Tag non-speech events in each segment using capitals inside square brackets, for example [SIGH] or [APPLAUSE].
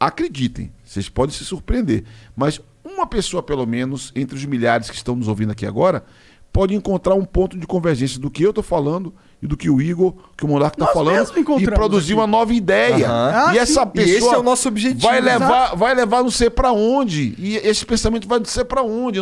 Acreditem, vocês podem se surpreender. Mas uma pessoa, pelo menos, entre os milhares que estão nos ouvindo aqui agora, pode encontrar um ponto de convergência do que eu estou falando e do que o Igor, que o Monarca está falando, e produzir aqui. uma nova ideia. Uhum. Ah, e essa sim. pessoa. E esse é o nosso objetivo. Vai levar, vai levar não sei para onde. E esse pensamento vai não ser para onde.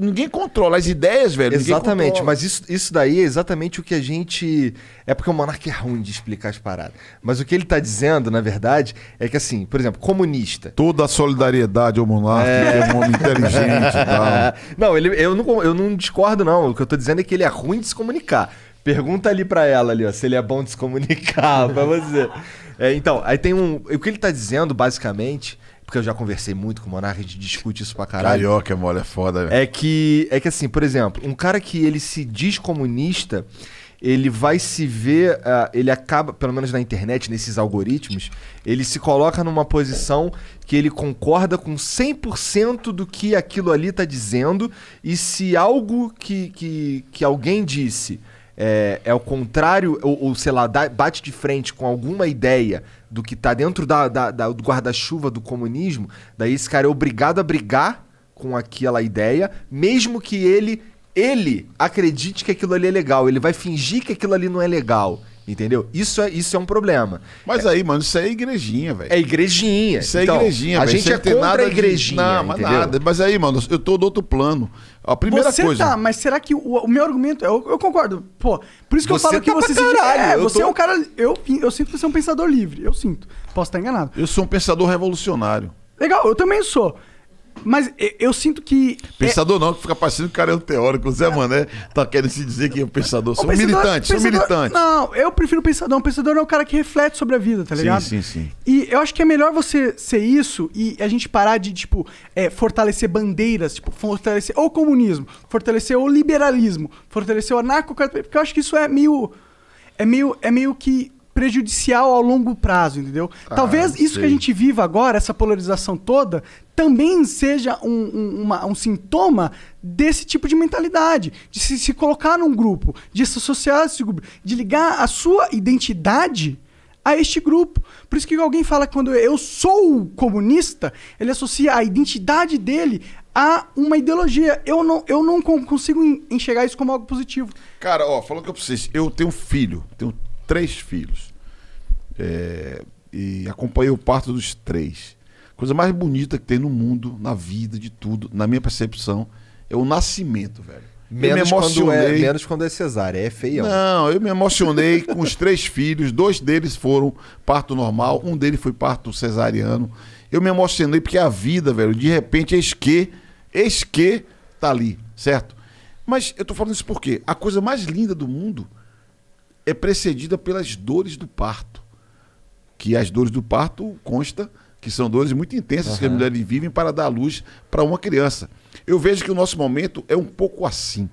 Ninguém controla as ideias, velho. Exatamente, mas isso, isso daí é exatamente o que a gente. É porque o Monarca é ruim de explicar as paradas. Mas o que ele está dizendo, na verdade, é que assim, por exemplo, comunista. Toda a solidariedade ao Monarca, é. que é um homem inteligente e tal. [LAUGHS] Não, ele, eu, não, eu não discordo, não. Não, o que eu tô dizendo é que ele é ruim de se comunicar. Pergunta ali para ela ali, ó, se ele é bom de se comunicar, [LAUGHS] pra você. É, então, aí tem um. O que ele tá dizendo, basicamente, porque eu já conversei muito com o Monarca, a gente discute isso pra caralho. Carioca, é mole, é foda, velho. Né? É que, é que assim, por exemplo, um cara que ele se diz comunista, ele vai se ver, uh, ele acaba, pelo menos na internet, nesses algoritmos, ele se coloca numa posição que ele concorda com 100% do que aquilo ali está dizendo, e se algo que, que, que alguém disse é, é o contrário, ou, ou sei lá, dá, bate de frente com alguma ideia do que está dentro da, da, da do guarda-chuva do comunismo, daí esse cara é obrigado a brigar com aquela ideia, mesmo que ele ele acredite que aquilo ali é legal, ele vai fingir que aquilo ali não é legal. Entendeu? Isso é, isso é um problema. Mas é, aí, mano, isso é igrejinha, velho. É igrejinha. Isso é então, igrejinha, velho. A gente Sem é contra nada a igrejinha. De... Não, mas nada. Mas aí, mano, eu tô do outro plano. A primeira você coisa. Tá, mas será que o, o meu argumento. Eu, eu, concordo. Pô, por isso que você tá é, eu falo tá que você se. É, você tô... é um cara. Eu, eu sinto que você é um pensador livre. Eu sinto. Posso estar enganado. Eu sou um pensador revolucionário. Legal, eu também sou. Mas eu sinto que. É pensador é... não, que fica parecendo que o cara é um teórico. O Zé Mané tá querendo se dizer que é um pensador. Sou militante, pensador, sou militante. Não, eu prefiro pensador. Um pensador é um cara que reflete sobre a vida, tá ligado? Sim, sim, sim. E eu acho que é melhor você ser isso e a gente parar de, tipo, é, fortalecer bandeiras, tipo, fortalecer ou comunismo, fortalecer ou liberalismo, fortalecer o anarco porque eu acho que isso é meio. É meio, é meio que prejudicial ao longo prazo, entendeu? Ah, Talvez isso sei. que a gente viva agora, essa polarização toda, também seja um, um, uma, um sintoma desse tipo de mentalidade, de se, se colocar num grupo, de se associar a esse grupo, de ligar a sua identidade a este grupo. Por isso que alguém fala que quando eu sou comunista, ele associa a identidade dele a uma ideologia. Eu não, eu não consigo enxergar isso como algo positivo. Cara, ó, falando que eu preciso, eu tenho um filho, tenho três filhos. É, e acompanhei o parto dos três coisa mais bonita que tem no mundo, na vida, de tudo, na minha percepção, é o nascimento, velho. Menos, me quando é, menos quando é cesárea, é feião. Não, eu me emocionei [LAUGHS] com os três filhos, dois deles foram parto normal, um deles foi parto cesariano. Eu me emocionei porque a vida, velho, de repente, eis que, eis que tá ali, certo? Mas eu tô falando isso porque a coisa mais linda do mundo é precedida pelas dores do parto. Que as dores do parto consta que são dores muito intensas uhum. que as mulheres vivem para dar luz para uma criança. Eu vejo que o nosso momento é um pouco assim.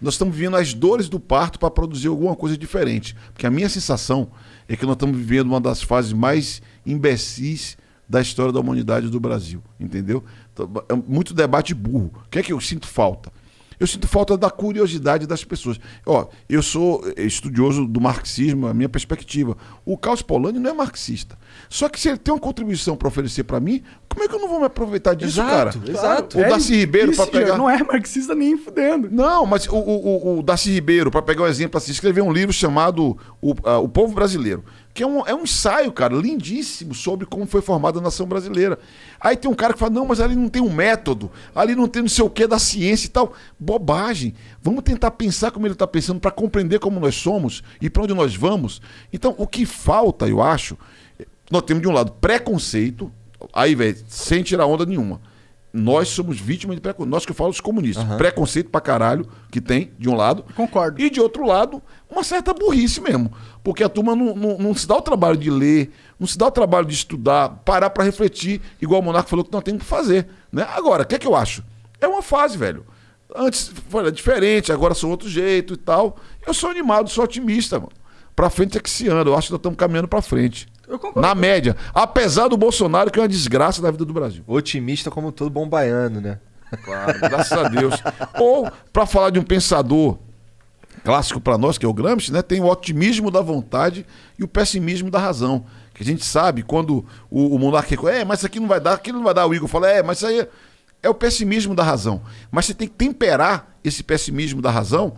Nós estamos vivendo as dores do parto para produzir alguma coisa diferente. Porque a minha sensação é que nós estamos vivendo uma das fases mais imbecis da história da humanidade do Brasil, entendeu? Então, é muito debate burro. O que é que eu sinto falta? Eu sinto falta da curiosidade das pessoas. Ó, eu sou estudioso do marxismo, é a minha perspectiva. O Carlos Polanyi não é marxista. Só que se ele tem uma contribuição para oferecer para mim, como é que eu não vou me aproveitar disso, exato, cara? Exato. O é Darcy Ribeiro para pegar. Não é marxista nem fudendo. Não, mas o, o, o Darcy Ribeiro, para pegar um exemplo assim, escreveu um livro chamado O, uh, o Povo Brasileiro que é um, é um ensaio, cara, lindíssimo sobre como foi formada a nação brasileira. Aí tem um cara que fala: não, mas ali não tem um método, ali não tem não sei o que da ciência e tal. Bobagem. Vamos tentar pensar como ele está pensando para compreender como nós somos e para onde nós vamos. Então, o que falta, eu acho, nós temos de um lado preconceito, aí, velho, sem tirar onda nenhuma nós somos vítimas de preconceito. Nós que eu falo os comunistas. Uhum. Preconceito pra caralho que tem, de um lado. Concordo. E de outro lado, uma certa burrice mesmo. Porque a turma não, não, não se dá o trabalho de ler, não se dá o trabalho de estudar, parar para refletir, igual o Monarco falou que nós temos que fazer. Né? Agora, o que é que eu acho? É uma fase, velho. Antes foi diferente, agora sou outro jeito e tal. Eu sou animado, sou otimista, mano. Pra frente é que se anda. Eu acho que nós estamos caminhando pra frente. Na média. Apesar do Bolsonaro, que é uma desgraça na vida do Brasil. Otimista como todo bom baiano, né? Claro, graças a Deus. Ou, para falar de um pensador clássico para nós, que é o Gramsci, né, tem o otimismo da vontade e o pessimismo da razão. Que a gente sabe quando o, o monarca é, é mas isso aqui não vai dar, aquilo não vai dar. O Igor fala, é, mas isso aí é, é o pessimismo da razão. Mas você tem que temperar esse pessimismo da razão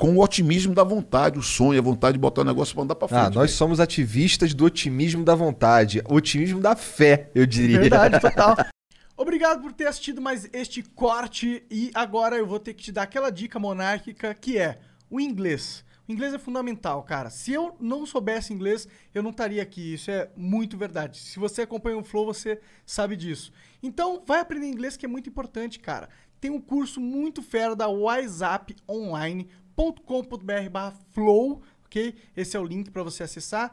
com o otimismo da vontade, o sonho, a vontade de botar o negócio para andar para ah, frente. Ah, nós véio. somos ativistas do otimismo da vontade, otimismo da fé, eu diria. Verdade, [LAUGHS] total. Obrigado por ter assistido mais este corte e agora eu vou ter que te dar aquela dica monárquica que é o inglês. Inglês é fundamental, cara. Se eu não soubesse inglês, eu não estaria aqui. Isso é muito verdade. Se você acompanha o Flow, você sabe disso. Então, vai aprender inglês que é muito importante, cara. Tem um curso muito fera da WhatsApp online.com.br/flow, ok? Esse é o link para você acessar.